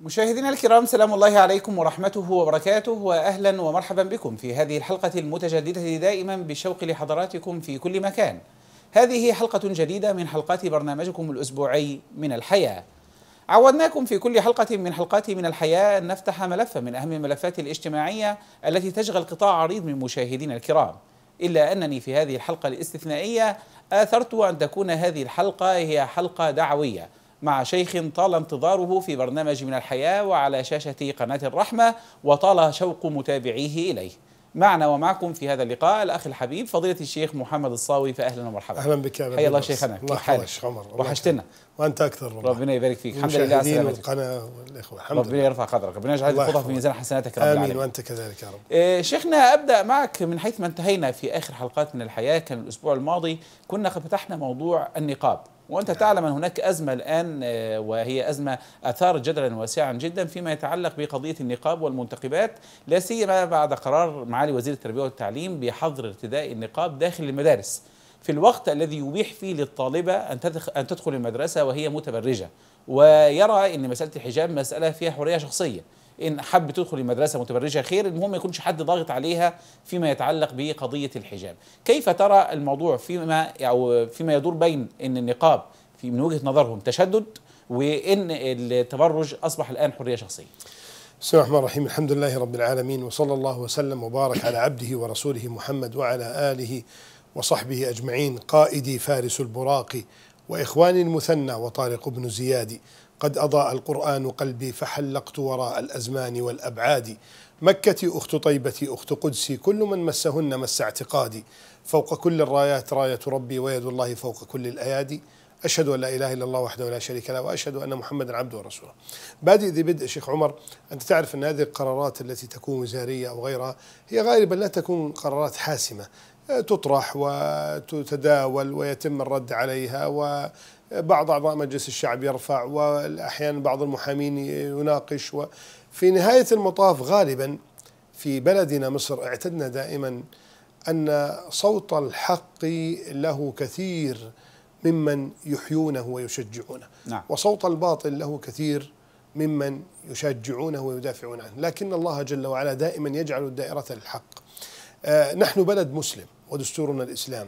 مشاهدينا الكرام سلام الله عليكم ورحمته وبركاته واهلا ومرحبا بكم في هذه الحلقه المتجدده دائما بالشوق لحضراتكم في كل مكان. هذه حلقه جديده من حلقات برنامجكم الاسبوعي من الحياه. عودناكم في كل حلقه من حلقات من الحياه ان نفتح ملفا من اهم الملفات الاجتماعيه التي تشغل قطاع عريض من مشاهدينا الكرام. الا انني في هذه الحلقه الاستثنائيه اثرت ان تكون هذه الحلقه هي حلقه دعويه. مع شيخ طال انتظاره في برنامج من الحياة وعلى شاشة قناة الرحمة وطال شوق متابعيه إليه معنا ومعكم في هذا اللقاء الاخ الحبيب فضيله الشيخ محمد الصاوي فاهلا ومرحبا اهلا بك يا حيا الله شيخنا كيف حالك عمر وحشتنا وانت اكثر والله ربنا يبارك فيك الحمد لله على سلامتك القناه والاخوه الحمد ربنا يرفع قدرك ربنا يجعل الخطى في ميزان حسناتك رب امين وانت كذلك يا رب إيه شيخنا ابدا معك من حيث ما انتهينا في اخر حلقات من الحياه كان الاسبوع الماضي كنا قد فتحنا موضوع النقاب وأنت تعلم أن هناك أزمة الآن آه، وهي أزمة أثارت جدلا واسعا جدا فيما يتعلق بقضية النقاب والمنتقبات لا سيما بعد قرار معالي وزير التربية والتعليم بحظر ارتداء النقاب داخل المدارس في الوقت الذي يبيح فيه للطالبة أن تدخل المدرسة وهي متبرجة ويرى أن مسألة الحجاب مسألة فيها حرية شخصية ان حب تدخل المدرسه متبرجه خير المهم ما يكونش حد ضاغط عليها فيما يتعلق بقضيه الحجاب كيف ترى الموضوع فيما او فيما يدور بين ان النقاب في من وجهه نظرهم تشدد وان التبرج اصبح الان حريه شخصيه بسم الله الرحمن الرحيم الحمد لله رب العالمين وصلى الله وسلم وبارك على عبده ورسوله محمد وعلى اله وصحبه اجمعين قائدي فارس البراقي واخواني المثنى وطارق بن زياد قد أضاء القرآن قلبي فحلقت وراء الأزمان والأبعاد مكتي أخت طيبتي أخت قدسي كل من مسهن مس اعتقادي فوق كل الرايات راية ربي ويد الله فوق كل الأيادي أشهد أن لا إله إلا الله وحده لا شريك له وأشهد أن محمدا عبده ورسوله بادئ ذي بدء شيخ عمر أنت تعرف أن هذه القرارات التي تكون وزارية أو غيرها هي غالبا لا تكون قرارات حاسمة تطرح وتتداول ويتم الرد عليها وبعض أعضاء مجلس الشعب يرفع وأحيانا بعض المحامين يناقش وفي نهاية المطاف غالبا في بلدنا مصر اعتدنا دائما أن صوت الحق له كثير ممن يحيونه ويشجعونه نعم. وصوت الباطل له كثير ممن يشجعونه ويدافعون عنه لكن الله جل وعلا دائما يجعل الدائرة للحق آه، نحن بلد مسلم ودستورنا الإسلام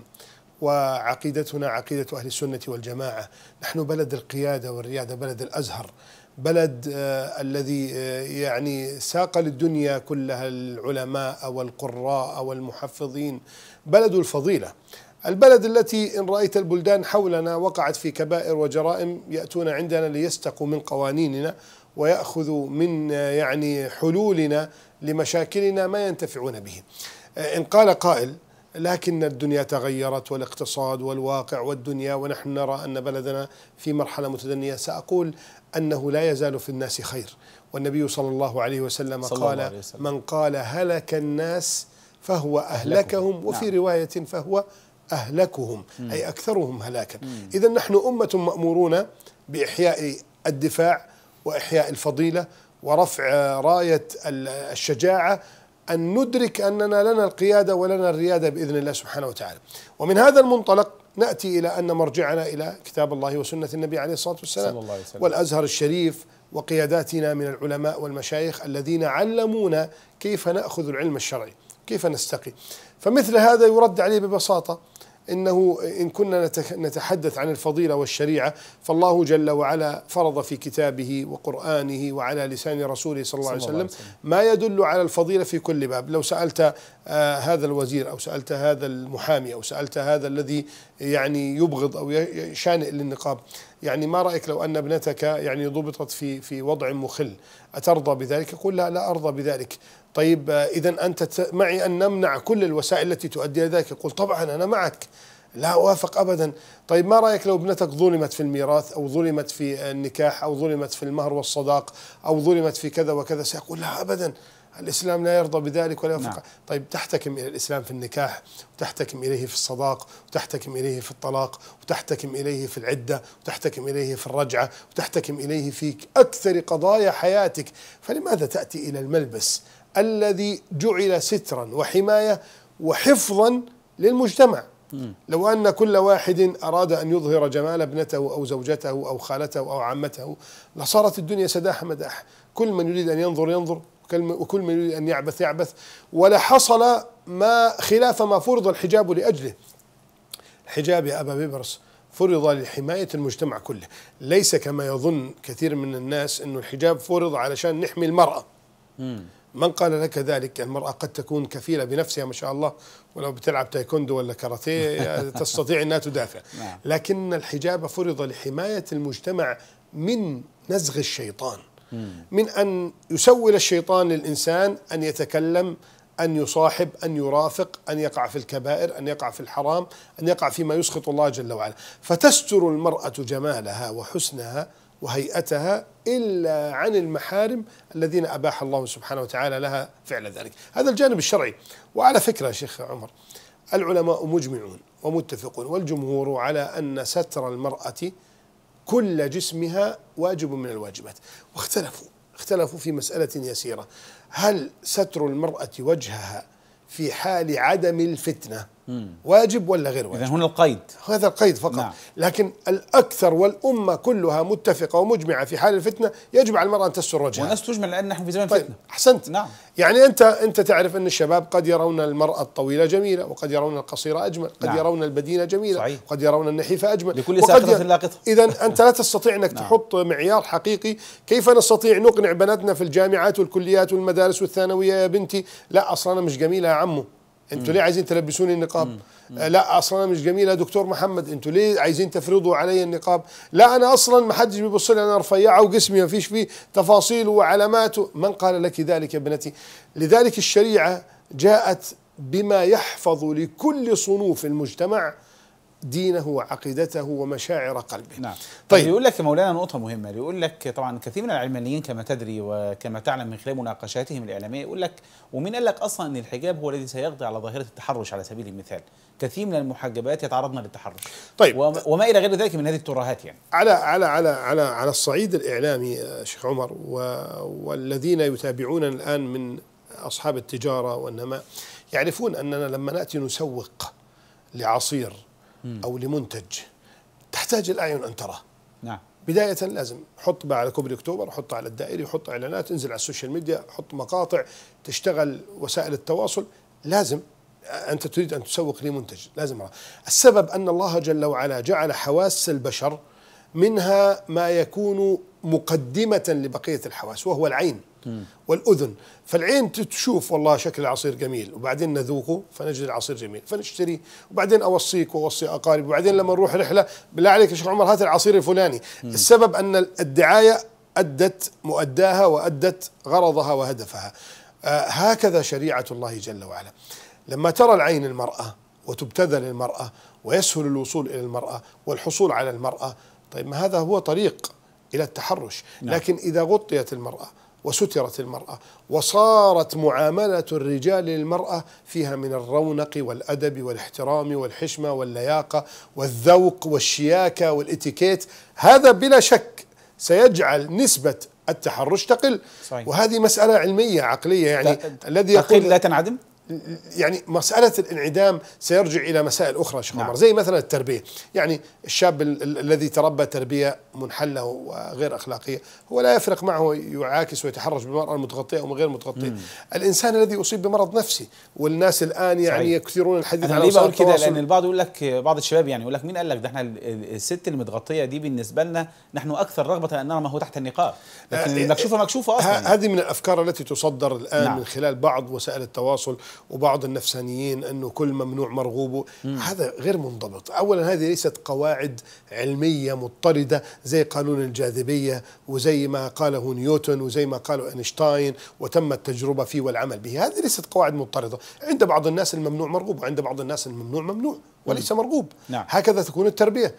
وعقيدتنا عقيدة أهل السنة والجماعة نحن بلد القيادة والريادة بلد الأزهر بلد آه الذي آه يعني ساق للدنيا كلها العلماء والقراء والمحفظين بلد الفضيلة البلد التي إن رأيت البلدان حولنا وقعت في كبائر وجرائم يأتون عندنا ليستقوا من قوانيننا ويأخذوا من آه يعني حلولنا لمشاكلنا ما ينتفعون به آه، إن قال قائل لكن الدنيا تغيرت والاقتصاد والواقع والدنيا ونحن نرى ان بلدنا في مرحله متدنيه ساقول انه لا يزال في الناس خير والنبي صلى الله عليه وسلم صلى قال الله عليه وسلم. من قال هلك الناس فهو اهلكهم نعم. وفي روايه فهو اهلكهم اي اكثرهم هلاكا اذا نحن امه مامورون باحياء الدفاع واحياء الفضيله ورفع رايه الشجاعه أن ندرك أننا لنا القيادة ولنا الريادة بإذن الله سبحانه وتعالى ومن هذا المنطلق نأتي إلى أن مرجعنا إلى كتاب الله وسنة النبي عليه الصلاة والسلام صلى الله عليه وسلم. والأزهر الشريف وقياداتنا من العلماء والمشايخ الذين علمونا كيف نأخذ العلم الشرعي كيف نستقي فمثل هذا يرد عليه ببساطة انه ان كنا نتحدث عن الفضيله والشريعه فالله جل وعلا فرض في كتابه وقرانه وعلى لسان رسوله صلى الله عليه وسلم ما يدل على الفضيله في كل باب لو سالت آه، هذا الوزير او سالت هذا المحامي او سالت هذا الذي يعني يبغض او شانئ للنقاب يعني ما رايك لو ان ابنتك يعني ضبطت في في وضع مخل اترضى بذلك يقول لا لا ارضى بذلك طيب آه، اذا انت معي ان نمنع كل الوسائل التي تؤدي الى ذلك يقول طبعا انا معك لا اوافق ابدا طيب ما رايك لو ابنتك ظلمت في الميراث او ظلمت في النكاح او ظلمت في المهر والصداق او ظلمت في كذا وكذا سيقول لا ابدا الإسلام لا يرضى بذلك ولا يوافق نعم. طيب تحتكم إلى الإسلام في النكاح وتحتكم إليه في الصداق وتحتكم إليه في الطلاق وتحتكم إليه في العدة وتحتكم إليه في الرجعة وتحتكم إليه في أكثر قضايا حياتك فلماذا تأتي إلى الملبس الذي جعل سترا وحماية وحفظا للمجتمع لو أن كل واحد أراد أن يظهر جمال ابنته أو زوجته أو خالته أو عمته لصارت الدنيا سداح مداح كل من يريد أن ينظر ينظر وكل من يريد أن يعبث يعبث ولحصل ما خلاف ما فرض الحجاب لأجله الحجاب يا أبا بيبرس فرض لحماية المجتمع كله ليس كما يظن كثير من الناس أن الحجاب فرض علشان نحمي المرأة مم. من قال لك ذلك المرأة قد تكون كفيلة بنفسها ما شاء الله ولو بتلعب تايكوندو ولا كاراتيه تستطيع أنها تدافع نعم. لكن الحجاب فرض لحماية المجتمع من نزغ الشيطان من أن يسول الشيطان للإنسان أن يتكلم أن يصاحب أن يرافق أن يقع في الكبائر أن يقع في الحرام أن يقع فيما يسخط الله جل وعلا فتستر المرأة جمالها وحسنها وهيئتها إلا عن المحارم الذين أباح الله سبحانه وتعالى لها فعل ذلك هذا الجانب الشرعي وعلى فكرة يا شيخ عمر العلماء مجمعون ومتفقون والجمهور على أن ستر المرأة كل جسمها واجب من الواجبات واختلفوا اختلفوا في مسألة يسيرة هل ستر المرأة وجهها في حال عدم الفتنة واجب ولا غير واجب إذا هنا القيد هذا القيد فقط نعم. لكن الأكثر والأمة كلها متفقة ومجمعة في حال الفتنة يجب على المرأة أن تستر وجهها والناس تجمع لأن نحن في زمن طيب فتنة أحسنت نعم يعني أنت أنت تعرف أن الشباب قد يرون المرأة الطويلة جميلة وقد يرون القصيرة أجمل قد نعم. يرون البدينة جميلة صحيح. وقد يرون النحيفة أجمل لكل ساقطة لاقطة إذا أنت لا تستطيع أنك نعم. تحط معيار حقيقي كيف نستطيع نقنع بناتنا في الجامعات والكليات والمدارس والثانوية يا بنتي لا أصلا أنا مش جميلة يا عمو انتوا ليه عايزين تلبسوني النقاب مم. آه، لا اصلا انا مش جميله دكتور محمد انتوا ليه عايزين تفرضوا علي النقاب لا انا اصلا ما حدش بيبص لي انا رفيعه وجسمي ما فيش فيه تفاصيل وعلامات من قال لك ذلك يا ابنتي لذلك الشريعه جاءت بما يحفظ لكل صنوف المجتمع دينه وعقيدته ومشاعر قلبه نعم طيب،, طيب يقول لك مولانا نقطة مهمة يقول لك طبعا كثير من العلمانيين كما تدري وكما تعلم من خلال مناقشاتهم الإعلامية يقول لك ومين قال لك أصلا أن الحجاب هو الذي سيقضي على ظاهرة التحرش على سبيل المثال كثير من المحجبات يتعرضن للتحرش طيب وما إلى غير ذلك من هذه الترهات يعني على على على على على الصعيد الإعلامي آه، شيخ عمر والذين يتابعوننا الآن من أصحاب التجارة والنماء يعرفون أننا لما نأتي نسوق لعصير او لمنتج تحتاج الاعين ان تراه نعم بداية لازم حط بقى على كوبري اكتوبر حط على الدائري حط اعلانات انزل على السوشيال ميديا حط مقاطع تشتغل وسائل التواصل لازم انت تريد ان تسوق لمنتج لازم أرى. السبب ان الله جل وعلا جعل حواس البشر منها ما يكون مقدمة لبقية الحواس وهو العين والأذن فالعين تشوف والله شكل العصير جميل وبعدين نذوقه فنجد العصير جميل فنشتري وبعدين أوصيك وأوصي أقارب وبعدين لما نروح رحلة بالله عليك يا شيخ عمر هات العصير الفلاني السبب أن الدعاية أدت مؤداها وأدت غرضها وهدفها آه، هكذا شريعة الله جل وعلا لما ترى العين المرأة وتبتذل المرأة ويسهل الوصول إلى المرأة والحصول على المرأة طيب ما هذا هو طريق إلى التحرش نعم. لكن إذا غطيت المرأة وسترت المرأة وصارت معاملة الرجال للمرأة فيها من الرونق والأدب والاحترام والحشمة واللياقة والذوق والشياكة والإتيكيت هذا بلا شك سيجعل نسبة التحرش تقل صحيح. وهذه مسألة علمية عقلية يعني الذي يقول تقل لا تنعدم يعني مسألة الانعدام سيرجع إلى مسائل أخرى شيخ نعم. زي مثلا التربية يعني الشاب ال الذي تربى تربية منحلة وغير أخلاقية هو لا يفرق معه يعاكس ويتحرش بالمرأة المتغطية أو غير متغطية الإنسان الذي أصيب بمرض نفسي والناس الآن يعني صحيح. يكثرون الحديث عن بقول كده لأن البعض يقول لك بعض الشباب يعني يقول لك مين قال لك ده احنا الست المتغطية دي بالنسبة لنا نحن أكثر رغبة لأننا ما هو تحت النقاب لكن المكشوفة آه، مكشوفة أصلا هذه من الأفكار التي تصدر الآن نعم. من خلال بعض وسائل التواصل وبعض النفسانيين أنه كل ممنوع مرغوب هذا غير منضبط أولا هذه ليست قواعد علمية مضطردة زي قانون الجاذبية وزي ما قاله نيوتن وزي ما قاله أينشتاين وتم التجربة فيه والعمل به هذه ليست قواعد مضطردة عند بعض الناس الممنوع مرغوب وعند بعض الناس الممنوع ممنوع وليس مرغوب نعم. هكذا تكون التربية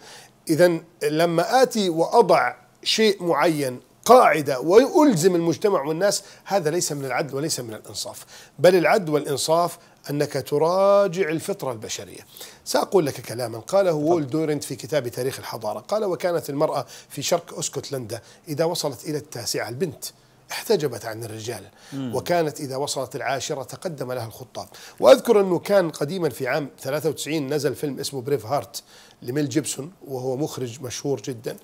إذا لما آتي وأضع شيء معين قاعدة ويلزم المجتمع والناس هذا ليس من العدل وليس من الإنصاف بل العدل والإنصاف أنك تراجع الفطرة البشرية سأقول لك كلاما قاله وول دورنت في كتاب تاريخ الحضارة قال وكانت المرأة في شرق أسكتلندا إذا وصلت إلى التاسعة البنت احتجبت عن الرجال وكانت إذا وصلت العاشرة تقدم لها الخطاب وأذكر أنه كان قديما في عام 93 نزل فيلم اسمه بريف هارت لميل جيبسون وهو مخرج مشهور جدا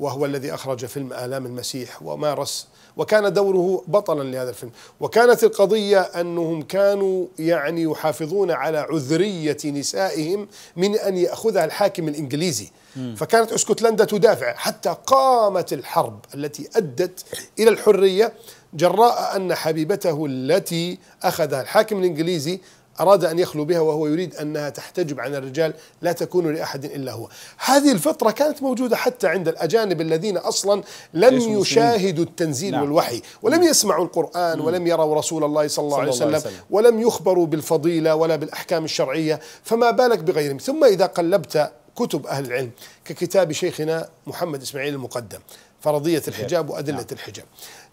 وهو الذي أخرج فيلم آلام المسيح ومارس وكان دوره بطلا لهذا الفيلم وكانت القضية أنهم كانوا يعني يحافظون على عذرية نسائهم من أن يأخذها الحاكم الإنجليزي فكانت اسكتلندا تدافع حتى قامت الحرب التي أدت إلى الحرية جراء أن حبيبته التي أخذها الحاكم الإنجليزي أراد أن يخلو بها وهو يريد أنها تحتجب عن الرجال لا تكون لأحد إلا هو هذه الفترة كانت موجودة حتى عند الأجانب الذين أصلا لم يشاهدوا التنزيل نعم. والوحي ولم يسمعوا القرآن ولم يروا رسول الله صلى الله عليه وسلم ولم يخبروا بالفضيلة ولا بالأحكام الشرعية فما بالك بغيرهم ثم إذا قلبت كتب أهل العلم ككتاب شيخنا محمد إسماعيل المقدم فرضية الحجاب وأدلة نعم. الحجاب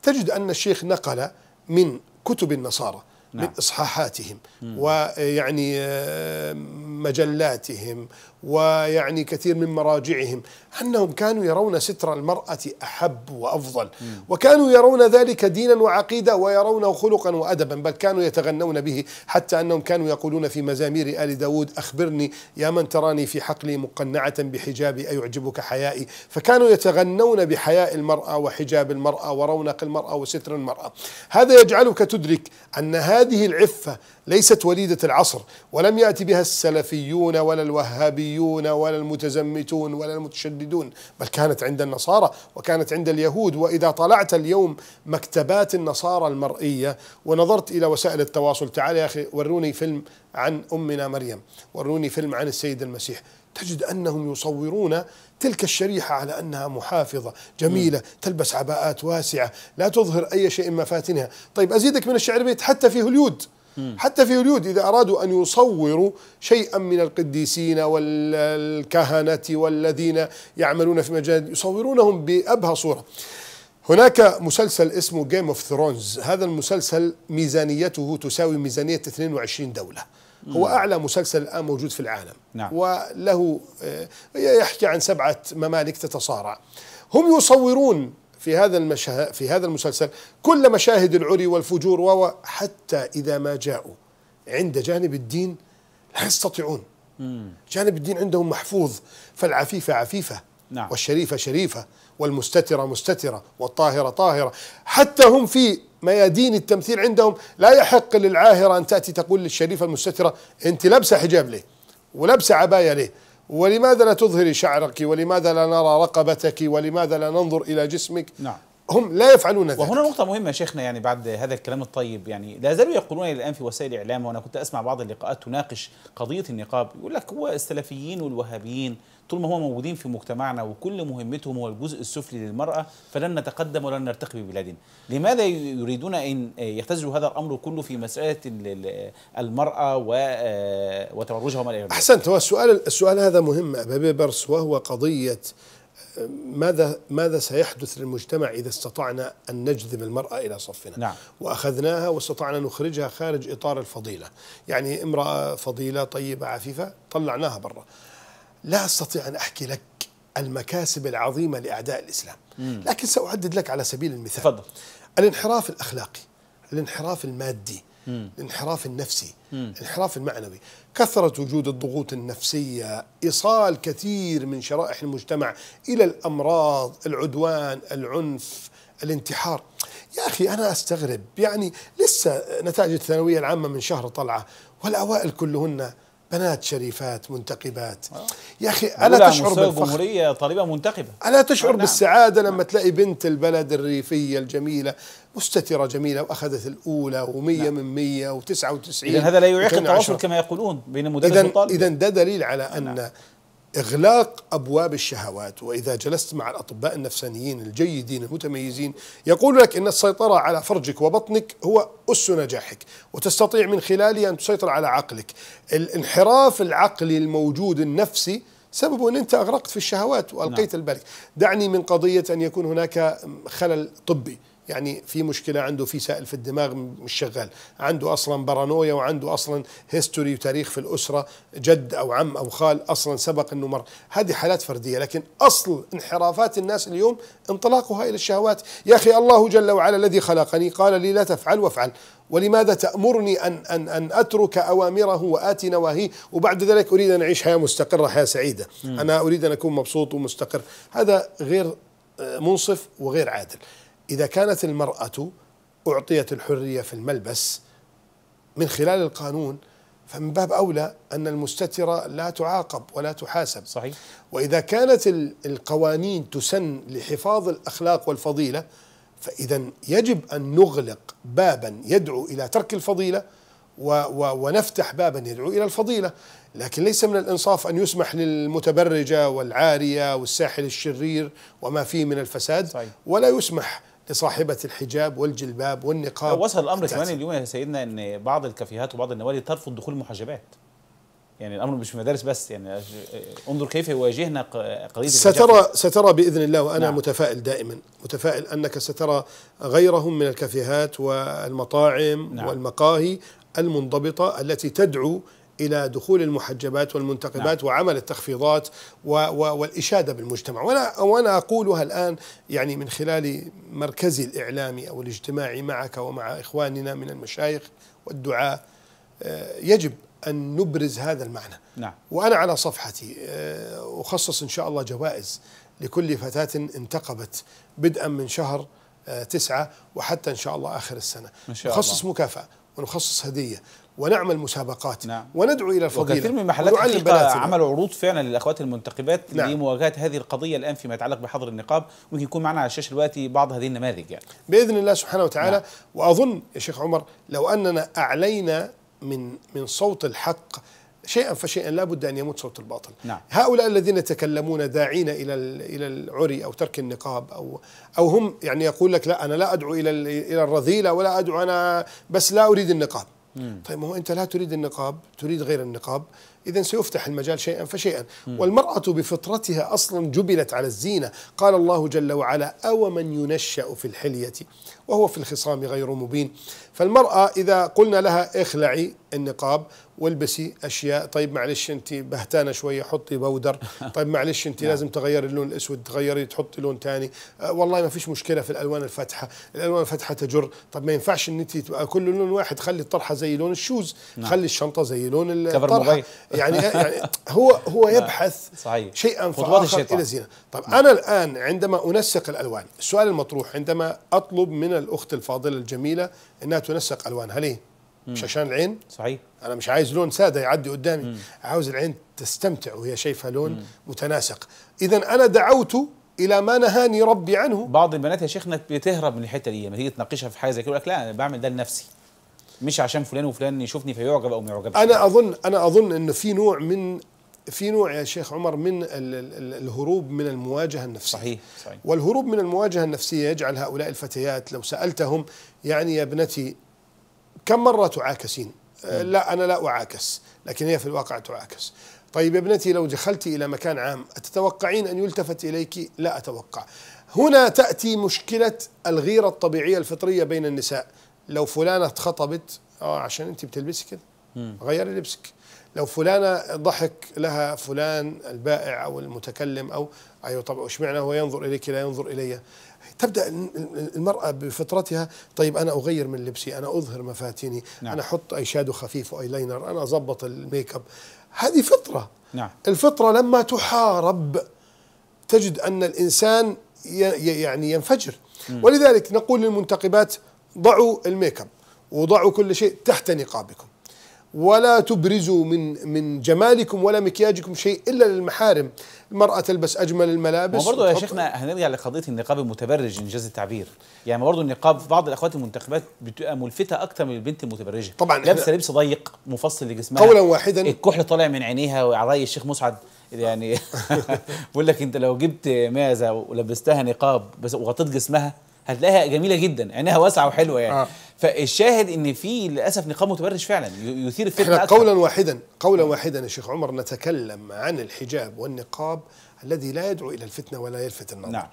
تجد أن الشيخ نقل من كتب النصارى نعم. من إصحاحاتهم مم. ويعني آه، مجلاتهم ويعني كثير من مراجعهم أنهم كانوا يرون ستر المرأة أحب وأفضل وكانوا يرون ذلك دينا وعقيدة ويرونه خلقا وأدبا بل كانوا يتغنون به حتى أنهم كانوا يقولون في مزامير آل داود أخبرني يا من تراني في حقلي مقنعة بحجابي أيعجبك حيائي فكانوا يتغنون بحياء المرأة وحجاب المرأة ورونق المرأة وستر المرأة هذا يجعلك تدرك أن هذه العفة ليست وليدة العصر ولم يأتي بها السلفيون ولا الوهابيون ولا المتزمتون ولا المتشددون بل كانت عند النصارى وكانت عند اليهود وإذا طلعت اليوم مكتبات النصارى المرئية ونظرت إلى وسائل التواصل تعال يا أخي وروني فيلم عن أمنا مريم وروني فيلم عن السيد المسيح تجد انهم يصورون تلك الشريحه على انها محافظه جميله تلبس عباءات واسعه لا تظهر اي شيء من مفاتنها طيب ازيدك من الشعر بيت حتى في هوليود حتى في هوليود إذا أرادوا أن يصوروا شيئا من القديسين والكهنة والذين يعملون في مجال يصورونهم بأبهى صورة هناك مسلسل اسمه جيم اوف ثرونز هذا المسلسل ميزانيته تساوي ميزانية 22 دولة هو أعلى مسلسل الآن موجود في العالم نعم. وله آه، يحكي عن سبعة ممالك تتصارع هم يصورون في هذا المشا... في هذا المسلسل كل مشاهد العري والفجور و حتى إذا ما جاءوا عند جانب الدين لا يستطيعون جانب الدين عندهم محفوظ فالعفيفة عفيفة نعم. والشريفة شريفة والمستترة مستترة والطاهرة طاهرة حتى هم في ميادين التمثيل عندهم لا يحق للعاهرة أن تأتي تقول للشريفة المستترة أنت لابسة حجاب ليه ولابسة عباية ليه ولماذا لا تظهري شعرك ولماذا لا نرى رقبتك ولماذا لا ننظر إلى جسمك نعم هم لا يفعلون ذلك وهنا نقطة مهمة شيخنا يعني بعد هذا الكلام الطيب يعني لا زالوا يقولون الآن في وسائل الإعلام وأنا كنت أسمع بعض اللقاءات تناقش قضية النقاب يقول لك هو السلفيين والوهابيين طول ما هم موجودين في مجتمعنا وكل مهمتهم هو الجزء السفلي للمرأة فلن نتقدم ولن نرتقي ببلادنا لماذا يريدون أن يختزلوا هذا الأمر كله في مسألة المرأة آه، وتبرجها وما أحسنت هو السؤال السؤال هذا مهم أبا بيبرس وهو قضية ماذا ماذا سيحدث للمجتمع اذا استطعنا ان نجذب المراه الى صفنا نعم. واخذناها واستطعنا نخرجها خارج اطار الفضيله يعني امراه فضيله طيبه عفيفه طلعناها برا لا استطيع ان احكي لك المكاسب العظيمه لاعداء الاسلام مم. لكن ساعدد لك على سبيل المثال تفضل الانحراف الاخلاقي الانحراف المادي مم. الانحراف النفسي مم. الانحراف المعنوي كثرة وجود الضغوط النفسية إيصال كثير من شرائح المجتمع إلى الأمراض العدوان العنف الانتحار يا أخي أنا أستغرب يعني لسه نتائج الثانوية العامة من شهر طلعة والأوائل كلهن بنات شريفات منتقبات آه. يا اخي الا تشعر بالفخر طالبه منتقبه الا تشعر آه، نعم. بالسعاده لما تلاقي بنت البلد الريفيه الجميله مستتره جميله واخذت الاولى و100 نعم. من 100 و99 اذا هذا لا يعيق التواصل كما يقولون بين مدرس وطالب اذا ده دليل على نعم. ان نعم. إغلاق أبواب الشهوات وإذا جلست مع الأطباء النفسانيين الجيدين المتميزين يقول لك أن السيطرة على فرجك وبطنك هو أس نجاحك وتستطيع من خلاله أن تسيطر على عقلك الانحراف العقلي الموجود النفسي سببه أن أنت أغرقت في الشهوات وألقيت نعم. البالك دعني من قضية أن يكون هناك خلل طبي يعني في مشكله عنده في سائل في الدماغ مش شغال عنده اصلا بارانويا وعنده اصلا هيستوري وتاريخ في الاسره جد او عم او خال اصلا سبق انه مر هذه حالات فرديه لكن اصل انحرافات الناس اليوم انطلاقها الى الشهوات يا اخي الله جل وعلا الذي خلقني قال لي لا تفعل وافعل ولماذا تأمرني أن, أن, أن أترك أوامره وآتي نواهيه وبعد ذلك أريد أن أعيش حياة مستقرة حياة سعيدة م. أنا أريد أن أكون مبسوط ومستقر هذا غير منصف وغير عادل إذا كانت المرأة أعطيت الحرية في الملبس من خلال القانون فمن باب أولى أن المستترة لا تعاقب ولا تحاسب صحيح وإذا كانت القوانين تسن لحفاظ الأخلاق والفضيلة فإذا يجب أن نغلق بابا يدعو إلى ترك الفضيلة و و ونفتح بابا يدعو إلى الفضيلة لكن ليس من الإنصاف أن يسمح للمتبرجة والعارية والساحل الشرير وما فيه من الفساد صحيح. ولا يسمح لصاحبة الحجاب والجلباب والنقاب وصل الأمر كمان اليوم يا سيدنا أن بعض الكافيهات وبعض النوادي ترفض دخول المحجبات يعني الامر مش في المدارس بس يعني انظر كيف يواجهنا قضيه سترى سترى باذن الله وانا نعم. متفائل دائما متفائل انك سترى غيرهم من الكافيهات والمطاعم نعم. والمقاهي المنضبطه التي تدعو إلى دخول المحجبات والمنتقبات نعم. وعمل التخفيضات و و والإشادة بالمجتمع وأنا, وأنا أقولها الآن يعني من خلال مركزي الإعلامي أو الاجتماعي معك ومع إخواننا من المشايخ والدعاء آه، يجب أن نبرز هذا المعنى نعم. وأنا على صفحتي آه، أخصص إن شاء الله جوائز لكل فتاة انتقبت بدءا من شهر آه، تسعة وحتى إن شاء الله آخر السنة إن شاء الله. نخصص مكافأة ونخصص هدية ونعمل مسابقات نعم. وندعو الى الفضيله وكثير من محلات الحقيقه عملوا عروض فعلا للاخوات المنتقبات نعم. لمواجهه هذه القضيه الان فيما يتعلق بحظر النقاب ممكن يكون معنا على الشاشه دلوقتي بعض هذه النماذج يعني. باذن الله سبحانه وتعالى نعم. واظن يا شيخ عمر لو اننا اعلينا من من صوت الحق شيئا فشيئا لا بد ان يموت صوت الباطل نعم. هؤلاء الذين يتكلمون داعين الى الى العري او ترك النقاب او او هم يعني يقول لك لا انا لا ادعو الى الى الرذيله ولا ادعو انا بس لا اريد النقاب مم. طيب ما هو أنت لا تريد النقاب تريد غير النقاب إذا سيفتح المجال شيئا فشيئا مم. والمرأة بفطرتها أصلا جبلت على الزينة قال الله جل وعلا أو من ينشأ في الحلية وهو في الخصام غير مبين فالمرأة إذا قلنا لها اخلعي النقاب والبسي اشياء طيب معلش انت بهتانه شويه حطي بودر طيب معلش انت نعم. لازم تغيري اللون الاسود تغيري تحطي لون ثاني أه والله ما فيش مشكله في الالوان الفاتحه الالوان الفاتحه تجر طب ما ينفعش ان انت تبقى كل لون واحد خلي الطرحه زي لون الشوز نعم. خلي الشنطه زي لون الطرحه يعني, يعني هو هو نعم. يبحث صحيح. شيئا فاخر الى زينه طب نعم. انا الان عندما انسق الالوان السؤال المطروح عندما اطلب من الاخت الفاضله الجميله انها تنسق الوانها ليه مش عشان العين صحيح انا مش عايز لون ساده يعدي قدامي مم. عاوز العين تستمتع وهي شايفه لون مم. متناسق اذا انا دعوت الى ما نهاني ربي عنه بعض البنات يا شيخنا بتهرب من الحته دي لما تيجي تناقشها في حاجه زي كده يقول لك لا انا بعمل ده لنفسي مش عشان فلان وفلان يشوفني فيعجب او ما يعجبش انا اظن انا اظن انه في نوع من في نوع يا شيخ عمر من الهروب من المواجهه النفسيه صحيح, صحيح والهروب من المواجهه النفسيه يجعل هؤلاء الفتيات لو سالتهم يعني يا ابنتي كم مرة تعاكسين؟ آه، لا أنا لا أعاكس لكن هي في الواقع تعاكس طيب ابنتي لو دخلت إلى مكان عام أتتوقعين أن يلتفت إليك؟ لا أتوقع هنا تأتي مشكلة الغيرة الطبيعية الفطرية بين النساء لو فلانة تخطبت اه عشان انت بتلبسي كده غيري لبسك لو فلانة ضحك لها فلان البائع أو المتكلم أو أيوة طبعا وش معنى هو ينظر إليك لا ينظر إلي تبدا المراه بفطرتها طيب انا اغير من لبسي انا اظهر مفاتيني نعم. انا احط اي شادو خفيف واي لاينر انا اظبط الميك اب هذه فطره نعم. الفطره لما تحارب تجد ان الانسان يعني ينفجر مم. ولذلك نقول للمنتقبات ضعوا الميك اب وضعوا كل شيء تحت نقابكم ولا تبرزوا من من جمالكم ولا مكياجكم شيء الا للمحارم المراه تلبس اجمل الملابس وبرضه يا شيخنا هنرجع لقضيه النقاب المتبرج ان جاز التعبير يعني برضه النقاب بعض الاخوات المنتخبات بتبقى ملفته اكثر من البنت المتبرجه طبعا لابسه لبس ضيق مفصل لجسمها قولا واحدا الكحل طالع من عينيها وعلى راي الشيخ مسعد يعني بقول لك انت لو جبت مازه ولبستها نقاب بس وغطيت جسمها هتلاقيها جميله جدا عينها واسعه وحلوه يعني آه. فالشاهد ان في للاسف نقاب متبرج فعلا يثير الفتنه احنا قولا واحدا قولا واحدا يا شيخ عمر نتكلم عن الحجاب والنقاب الذي لا يدعو الى الفتنه ولا يلفت النظر نعم.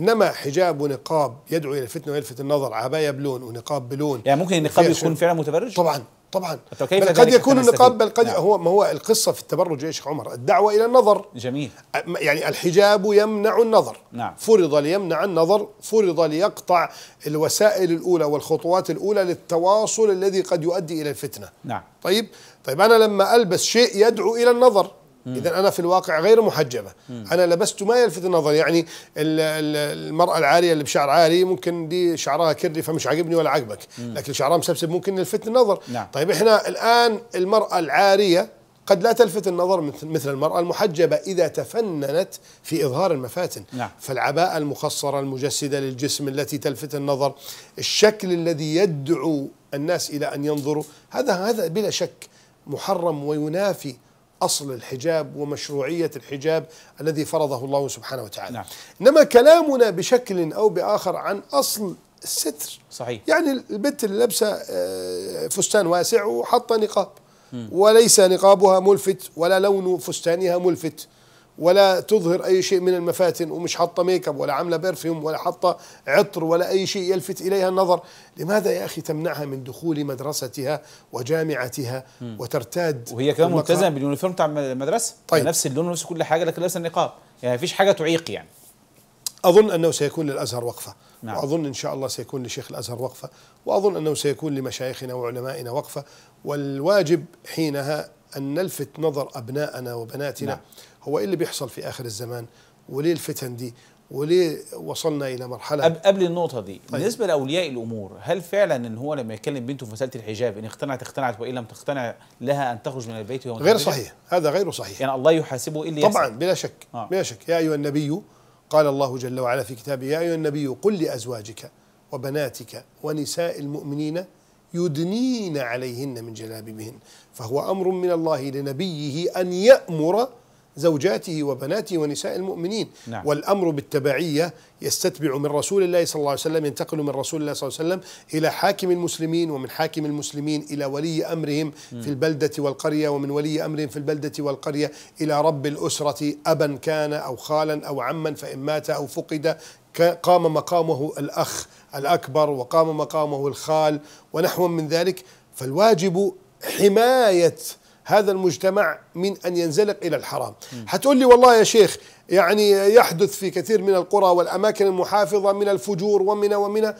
انما حجاب ونقاب يدعو الى الفتنه ويلفت النظر عبايه بلون ونقاب بلون يعني ممكن النقاب يكون فعلا متبرج طبعا طبعا كيف بل قد يكون النقاب بل قد نعم. هو ما هو القصه في التبرج يا شيخ عمر الدعوه الى النظر جميل يعني الحجاب يمنع النظر نعم. فرض ليمنع النظر فرض ليقطع الوسائل الاولى والخطوات الاولى للتواصل الذي قد يؤدي الى الفتنه نعم طيب طيب انا لما البس شيء يدعو الى النظر اذا انا في الواقع غير محجبه مم. انا لبست ما يلفت النظر يعني المراه العاريه اللي بشعر عاري ممكن دي شعرها كري فمش عاجبني ولا عاجبك لكن شعرها مسبسب ممكن يلفت النظر نعم. طيب احنا الان المراه العاريه قد لا تلفت النظر مثل المرأة المحجبة إذا تفننت في إظهار المفاتن نعم. فالعباءة المخصرة المجسدة للجسم التي تلفت النظر الشكل الذي يدعو الناس إلى أن ينظروا هذا هذا بلا شك محرم وينافي أصل الحجاب ومشروعية الحجاب الذي فرضه الله سبحانه وتعالى نعم. إنما كلامنا بشكل أو بآخر عن أصل الستر صحيح يعني البت اللي لابسة آه، فستان واسع وحاطة نقاب م. وليس نقابها ملفت ولا لون فستانها ملفت ولا تظهر اي شيء من المفاتن ومش حاطه ميك اب ولا عامله برفيوم ولا حاطه عطر ولا اي شيء يلفت اليها النظر، لماذا يا اخي تمنعها من دخول مدرستها وجامعتها وترتاد وهي كمان ملتزمه باليونيفورم بتاع المدرسه طيب. نفس اللون ونفس كل حاجه لكن ليس النقاب، يعني مفيش حاجه تعيق يعني اظن انه سيكون للازهر وقفه نعم. واظن ان شاء الله سيكون لشيخ الازهر وقفه واظن انه سيكون لمشايخنا وعلمائنا وقفه والواجب حينها ان نلفت نظر ابنائنا وبناتنا نعم. هو ايه اللي بيحصل في اخر الزمان وليه الفتن دي وليه وصلنا الى مرحله قبل النقطه دي طيب. بالنسبه لاولياء الامور هل فعلا ان هو لما يكلم بنته في مساله الحجاب ان اقتنعت اقتنعت وان لم تقتنع لها ان تخرج من البيت وهو غير صحيح هذا غير صحيح يعني الله يحاسبه إيه اللي طبعا يسأل. بلا شك آه. بلا شك يا ايها النبي قال الله جل وعلا في كتابه يا ايها النبي قل لازواجك وبناتك ونساء المؤمنين يدنين عليهن من جلابيبهن فهو امر من الله لنبيه ان يامر زوجاته وبناته ونساء المؤمنين نعم. والأمر بالتبعية يستتبع من رسول الله صلى الله عليه وسلم ينتقل من رسول الله صلى الله عليه وسلم إلى حاكم المسلمين ومن حاكم المسلمين إلى ولي أمرهم م. في البلدة والقرية ومن ولي أمرهم في البلدة والقرية إلى رب الأسرة أبا كان أو خالا أو عما فإن مات أو فقد قام مقامه الأخ الأكبر وقام مقامه الخال ونحو من ذلك فالواجب حماية هذا المجتمع من أن ينزلق إلى الحرام هتقول لي والله يا شيخ يعني يحدث في كثير من القرى والأماكن المحافظة من الفجور ومن ومن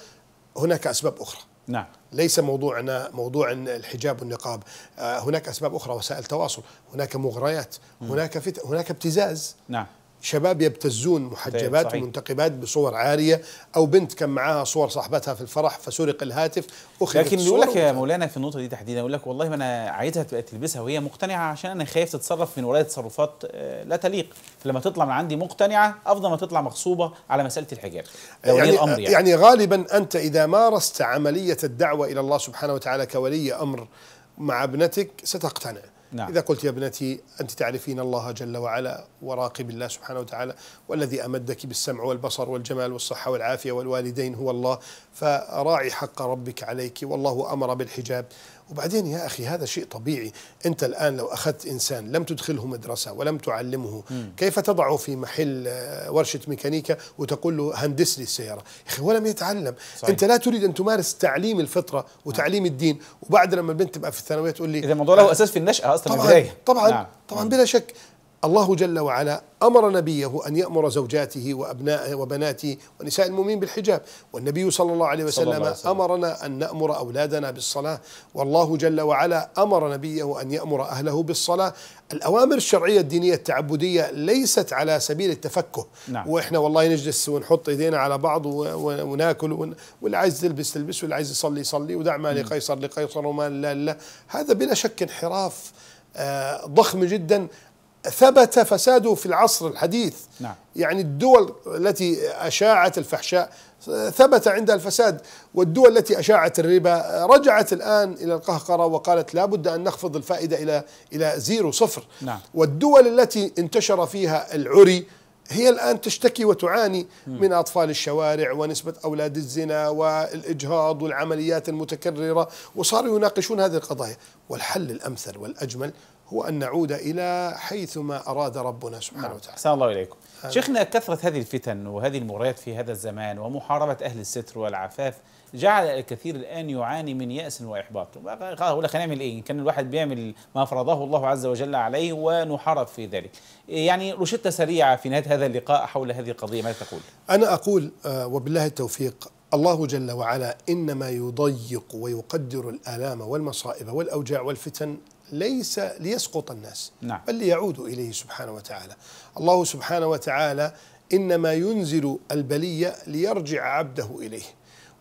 هناك أسباب أخرى نعم ليس موضوعنا موضوع الحجاب والنقاب آه، هناك أسباب أخرى وسائل تواصل هناك مغريات هناك فت... هناك ابتزاز نعم شباب يبتزون محجبات ومنتقبات بصور عاريه او بنت كان معاها صور صاحبتها في الفرح فسرق الهاتف اخذت لكن يقول لك يا مولانا في النقطه دي تحديدا يقول لك والله ما انا عايزها تبقى تلبسها وهي مقتنعه عشان انا خايف تتصرف من ورايا تصرفات آه، لا تليق فلما تطلع من عندي مقتنعه افضل ما تطلع مغصوبه على مساله الحجاب لو يعني, الأمر يعني يعني غالبا انت اذا مارست عمليه الدعوه الى الله سبحانه وتعالى كولي امر مع ابنتك ستقتنع نعم. إذا قلت يا ابنتي أنت تعرفين الله جل وعلا وراقب الله سبحانه وتعالى والذي أمدك بالسمع والبصر والجمال والصحة والعافية والوالدين هو الله فراعي حق ربك عليك والله أمر بالحجاب وبعدين يا أخي هذا شيء طبيعي أنت الآن لو أخذت إنسان لم تدخله مدرسة ولم تعلمه مم. كيف تضعه في محل آه، ورشة ميكانيكا وتقول له هندس لي السيارة يا أخي ولم يتعلم صحيح. أنت لا تريد أن تمارس تعليم الفطرة وتعليم مم. نعم. الدين وبعد لما البنت تبقى في الثانوية تقول لي إذا الموضوع له آه، أساس في النشأة أصلا طبعا طبعا نعم. طبعا نعم. بلا شك الله جل وعلا امر نبيه ان يامر زوجاته وابنائه وبناته ونساء المؤمنين بالحجاب، والنبي صلى الله عليه وسلم الله عليه وسلم. امرنا ان نامر اولادنا بالصلاه، والله جل وعلا امر نبيه ان يامر اهله بالصلاه، الاوامر الشرعيه الدينيه التعبديه ليست على سبيل التفكه، نعم. واحنا والله نجلس ونحط ايدينا على بعض وناكل واللي عايز تلبس تلبس واللي عايز يصلي يصلي ودع ما لقيصر لقيصر وما لا لا، هذا بلا شك انحراف آه، ضخم جدا ثبت فساده في العصر الحديث نعم. يعني الدول التي أشاعت الفحشاء ثبت عندها الفساد والدول التي أشاعت الربا رجعت الآن إلى القهقرة وقالت لا بد أن نخفض الفائدة إلى إلى زيرو صفر نعم. والدول التي انتشر فيها العري هي الآن تشتكي وتعاني من أطفال الشوارع ونسبة أولاد الزنا والإجهاض والعمليات المتكررة وصاروا يناقشون هذه القضايا والحل الأمثل والأجمل هو أن نعود إلى حيث ما أراد ربنا سبحانه نعم. وتعالى أحسن الله إليكم شيخنا كثرة هذه الفتن وهذه المغريات في هذا الزمان ومحاربة أهل الستر والعفاف جعل الكثير الآن يعاني من يأس وإحباط أقول لك هنعمل إيه كان الواحد بيعمل ما فرضه الله عز وجل عليه ونحارب في ذلك يعني رشدة سريعة في نهاية هذا اللقاء حول هذه القضية ماذا تقول؟ أنا أقول آه، وبالله التوفيق الله جل وعلا انما يضيق ويقدر الالام والمصائب والاوجاع والفتن ليس ليسقط الناس نعم. بل ليعودوا اليه سبحانه وتعالى. الله سبحانه وتعالى انما ينزل البليه ليرجع عبده اليه.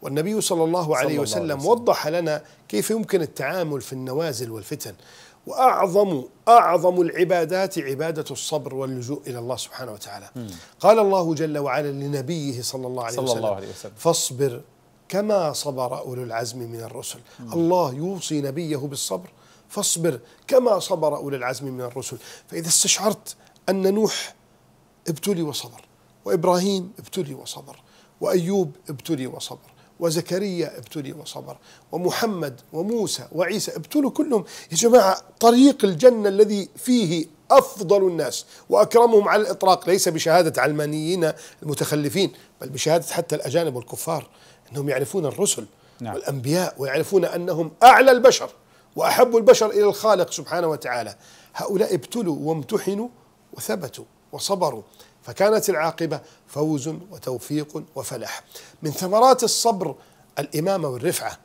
والنبي صلى الله عليه صلى الله وسلم وضح لنا كيف يمكن التعامل في النوازل والفتن. وأعظم أعظم العبادات عبادة الصبر واللجوء إلى الله سبحانه وتعالى م. قال الله جل وعلا لنبيه صلى الله عليه, صلى وسلم, الله عليه وسلم فاصبر كما صبر أولو العزم من الرسل م. الله يوصي نبيه بالصبر فاصبر كما صبر أولو العزم من الرسل فإذا استشعرت أن نوح ابتلي وصبر وإبراهيم ابتلي وصبر وأيوب ابتلي وصبر وزكريا ابتلي وصبر ومحمد وموسى وعيسى ابتلوا كلهم يا جماعة طريق الجنة الذي فيه أفضل الناس وأكرمهم على الإطلاق ليس بشهادة علمانيين المتخلفين بل بشهادة حتى الأجانب والكفار أنهم يعرفون الرسل نعم. والأنبياء ويعرفون أنهم أعلى البشر وأحب البشر إلى الخالق سبحانه وتعالى هؤلاء ابتلوا وامتحنوا وثبتوا وصبروا فكانت العاقبة فوز وتوفيق وفلاح من ثمرات الصبر الإمامة والرفعة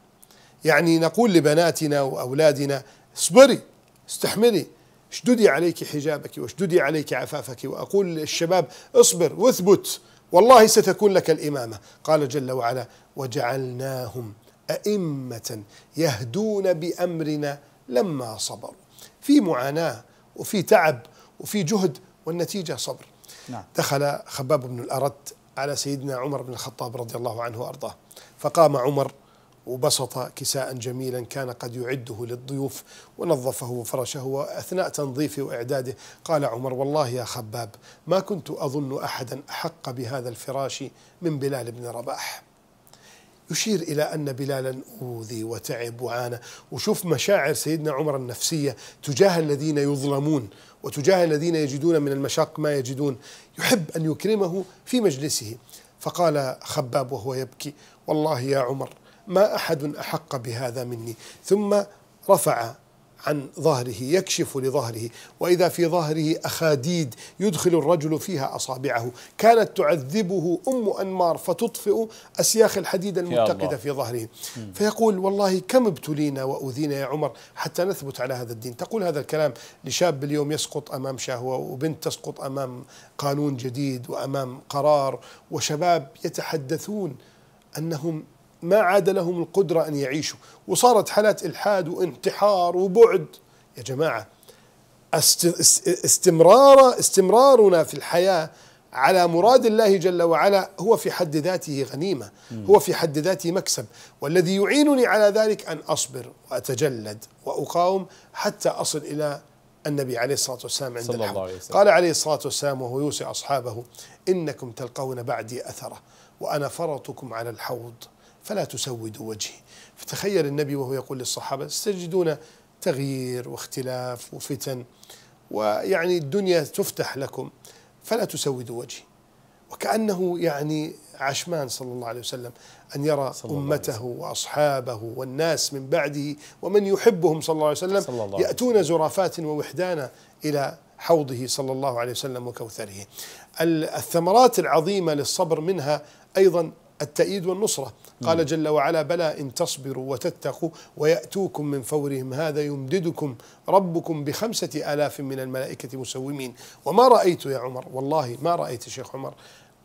يعني نقول لبناتنا وأولادنا اصبري استحملي اشددي عليك حجابك واشددي عليك عفافك وأقول للشباب اصبر واثبت والله ستكون لك الإمامة قال جل وعلا وجعلناهم أئمة يهدون بأمرنا لما صبروا في معاناة وفي تعب وفي جهد والنتيجة صبر نعم. دخل خباب بن الأرت على سيدنا عمر بن الخطاب رضي الله عنه وأرضاه فقام عمر وبسط كساء جميلا كان قد يعده للضيوف ونظفه وفرشه وأثناء تنظيفه وإعداده قال عمر والله يا خباب ما كنت أظن أحدا أحق بهذا الفراش من بلال بن رباح يشير إلى أن بلالا أوذي وتعب وعانى وشوف مشاعر سيدنا عمر النفسية تجاه الذين يظلمون وتجاه الذين يجدون من المشاق ما يجدون يحب أن يكرمه في مجلسه فقال خباب وهو يبكي والله يا عمر ما أحد أحق بهذا مني ثم رفع عن ظهره يكشف لظهره واذا في ظهره اخاديد يدخل الرجل فيها اصابعه كانت تعذبه ام انمار فتطفئ اسياخ الحديد المتقده في ظهره فيقول والله كم ابتلينا واوذينا يا عمر حتى نثبت على هذا الدين تقول هذا الكلام لشاب اليوم يسقط امام شهوه وبنت تسقط امام قانون جديد وامام قرار وشباب يتحدثون انهم ما عاد لهم القدرة أن يعيشوا وصارت حالات إلحاد وانتحار وبعد يا جماعة استمرار استمرارنا في الحياة على مراد الله جل وعلا هو في حد ذاته غنيمة هو في حد ذاته مكسب والذي يعينني على ذلك أن أصبر وأتجلد وأقاوم حتى أصل إلى النبي عليه الصلاة والسلام عند صلى الله عليه وسلم. قال عليه الصلاة والسلام وهو يوصي أصحابه إنكم تلقون بعدي أثرة وأنا فرطكم على الحوض فلا تسودوا وجهي فتخيل النبي وهو يقول للصحابة ستجدون تغيير واختلاف وفتن ويعني الدنيا تفتح لكم فلا تسودوا وجهي وكأنه يعني عشمان صلى الله عليه وسلم أن يرى أمته وأصحابه والناس من بعده ومن يحبهم صلى الله عليه وسلم الله يأتون زرافات ووحدانا إلى حوضه صلى الله عليه وسلم وكوثره الثمرات العظيمة للصبر منها أيضا التأييد والنصرة قال جل وعلا بلى إن تصبروا وتتقوا ويأتوكم من فورهم هذا يمددكم ربكم بخمسة آلاف من الملائكة مسومين وما رأيت يا عمر والله ما رأيت شيخ عمر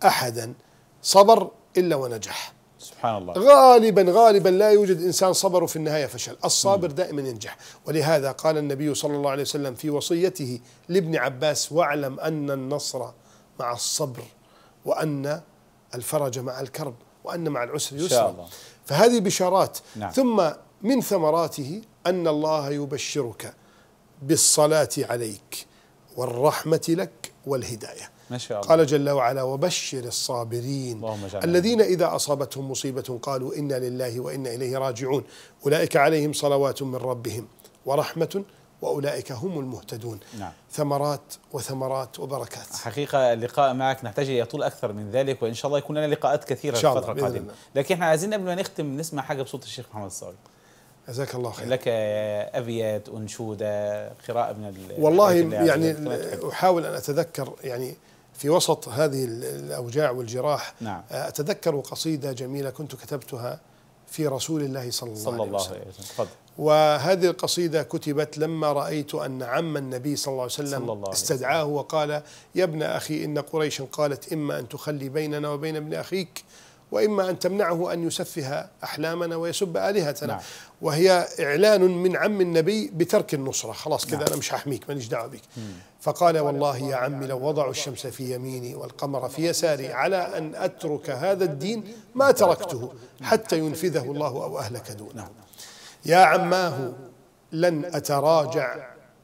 أحدا صبر إلا ونجح سبحان الله غالبا غالبا لا يوجد انسان صبر في النهايه فشل، الصابر دائما ينجح، ولهذا قال النبي صلى الله عليه وسلم في وصيته لابن عباس واعلم ان النصر مع الصبر وان الفرج مع الكرب وأن مع العسر يسرا فهذه بشارات نعم. ثم من ثمراته أن الله يبشرك بالصلاة عليك والرحمة لك والهداية ما شاء الله. قال جل وعلا وبشر الصابرين الذين إذا أصابتهم مصيبة قالوا إنا لله وإنا إليه راجعون أولئك عليهم صلوات من ربهم ورحمة وأولئك هم المهتدون نعم. ثمرات وثمرات وبركات حقيقة اللقاء معك نحتاج يطول أكثر من ذلك وإن شاء الله يكون لنا لقاءات كثيرة في الفترة القادمة لكن احنا عايزين قبل ما نختم نسمع حاجة بصوت الشيخ محمد الصاوي جزاك الله خير لك أبيات أنشودة قراءة من والله يعني أحاول أن أتذكر يعني في وسط هذه الأوجاع والجراح نعم. أتذكر قصيدة جميلة كنت كتبتها في رسول الله صلى الله, صلى الله عليه وسلم, الله عليه وسلم. وهذه القصيدة كتبت لما رأيت أن عم النبي صلى الله عليه وسلم صلى الله عليه استدعاه وقال يا ابن أخي إن قريشا قالت إما أن تخلي بيننا وبين ابن أخيك وإما أن تمنعه أن يسفه أحلامنا ويسب آلهتنا نعم. وهي إعلان من عم النبي بترك النصرة خلاص كذا نعم. أنا مش أحميك ماليش دعوة بك فقال والله يا عمي لو وضعوا الشمس في يميني والقمر في يساري على أن أترك هذا الدين ما تركته حتى ينفذه الله أو أهلك دونه نعم. يا عماه لن أتراجع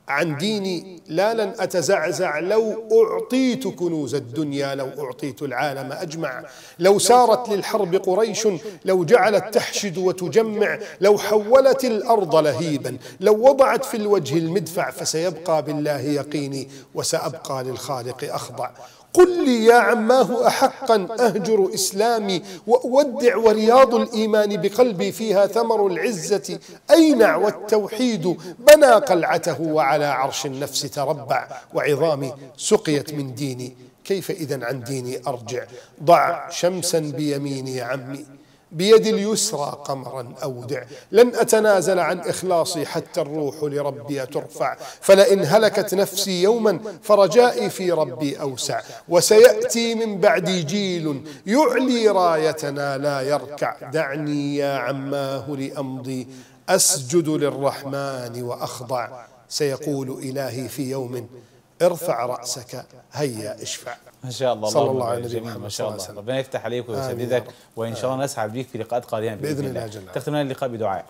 عن ديني لا لن أتزعزع لو أعطيت كنوز الدنيا لو أعطيت العالم أجمع لو سارت للحرب قريش لو جعلت تحشد وتجمع لو حولت الأرض لهيبا لو وضعت في الوجه المدفع فسيبقى بالله يقيني وسأبقى للخالق أخضع قل لي يا عماه أحقا أهجر إسلامي وأودع ورياض الإيمان بقلبي فيها ثمر العزة أينع والتوحيد بنى قلعته وعلى عرش النفس تربع وعظامي سقيت من ديني كيف إذا عن ديني أرجع ضع شمسا بيميني يا عمي بيد اليسرى قمرا أودع لن أتنازل عن إخلاصي حتى الروح لربي ترفع فلئن هلكت نفسي يوما فرجائي في ربي أوسع وسيأتي من بعدي جيل يعلي رايتنا لا يركع دعني يا عماه لأمضي أسجد للرحمن وأخضع سيقول إلهي في يوم ارفع رأسك هيا اشفع ما شاء الله صلى الله على نبينا محمد ما شاء الله ربنا يفتح عليك ويسددك وان شاء الله نسعد بيك في لقاءات قادمه باذن, الله تختم لنا اللقاء بدعاء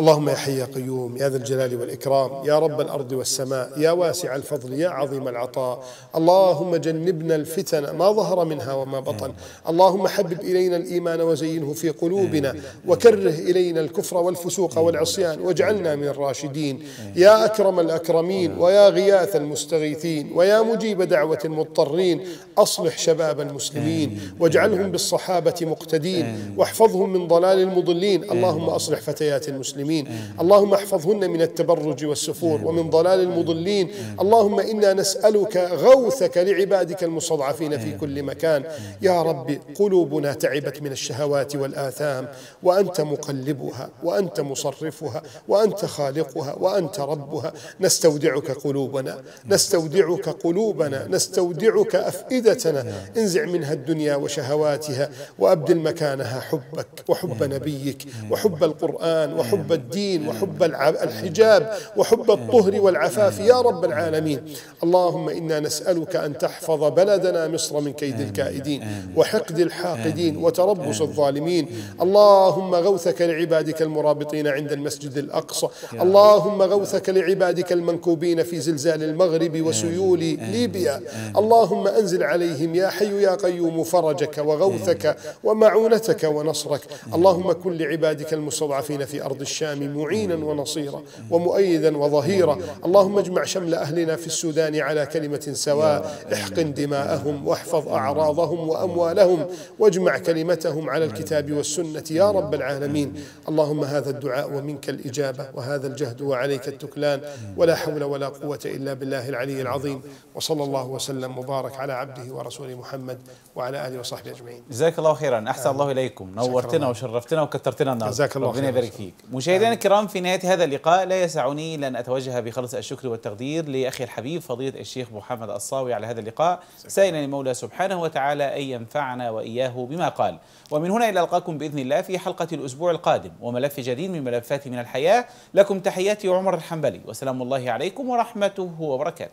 اللهم يا حي يا قيوم يا ذا الجلال والإكرام يا رب الأرض والسماء يا واسع الفضل يا عظيم العطاء اللهم جنبنا الفتن ما ظهر منها وما بطن اللهم حبب إلينا الإيمان وزينه في قلوبنا وكره إلينا الكفر والفسوق والعصيان واجعلنا من الراشدين يا أكرم الأكرمين ويا غياث المستغيثين ويا مجيب دعوة المضطرين أصلح شباب المسلمين واجعلهم بالصحابة مقتدين واحفظهم من ضلال المضلين اللهم أصلح فتيات المسلمين المسلمين اللهم احفظهن من التبرج والسفور ومن ضلال المضلين اللهم إنا نسألك غوثك لعبادك المستضعفين في كل مكان يا رب قلوبنا تعبت من الشهوات والآثام وأنت مقلبها وأنت مصرفها وأنت خالقها وأنت ربها نستودعك قلوبنا نستودعك قلوبنا نستودعك أفئدتنا انزع منها الدنيا وشهواتها وأبدل مكانها حبك وحب نبيك وحب القرآن وحب الدين وحب الحجاب وحب الطهر والعفاف يا رب العالمين اللهم إنا نسألك أن تحفظ بلدنا مصر من كيد الكائدين وحقد الحاقدين وتربص الظالمين اللهم غوثك لعبادك المرابطين عند المسجد الأقصى اللهم غوثك لعبادك المنكوبين في زلزال المغرب وسيول ليبيا اللهم أنزل عليهم يا حي يا قيوم فرجك وغوثك ومعونتك ونصرك اللهم كن لعبادك المستضعفين في أرض الشام الشام معينا ونصيرا ومؤيدا وظهيرا اللهم اجمع شمل أهلنا في السودان على كلمة سواء احقن دماءهم واحفظ أعراضهم وأموالهم واجمع كلمتهم على الكتاب والسنة يا رب العالمين اللهم هذا الدعاء ومنك الإجابة وهذا الجهد وعليك التكلان ولا حول ولا قوة إلا بالله العلي العظيم وصلى الله وسلم وبارك على عبده ورسوله محمد وعلى آله وصحبه أجمعين جزاك الله خيرا أحسن الله إليكم نورتنا وشرفتنا وكثرتنا النار جزاك الله ربنا يبارك فيك مشاهدينا الكرام في نهايه هذا اللقاء لا يسعني لن اتوجه بخلص الشكر والتقدير لاخي الحبيب فضيله الشيخ محمد الصاوي على هذا اللقاء سائلا المولى سبحانه وتعالى ان ينفعنا واياه بما قال ومن هنا الى القاكم باذن الله في حلقه الاسبوع القادم وملف جديد من ملفات من الحياه لكم تحياتي عمر الحنبلي وسلام الله عليكم ورحمته وبركاته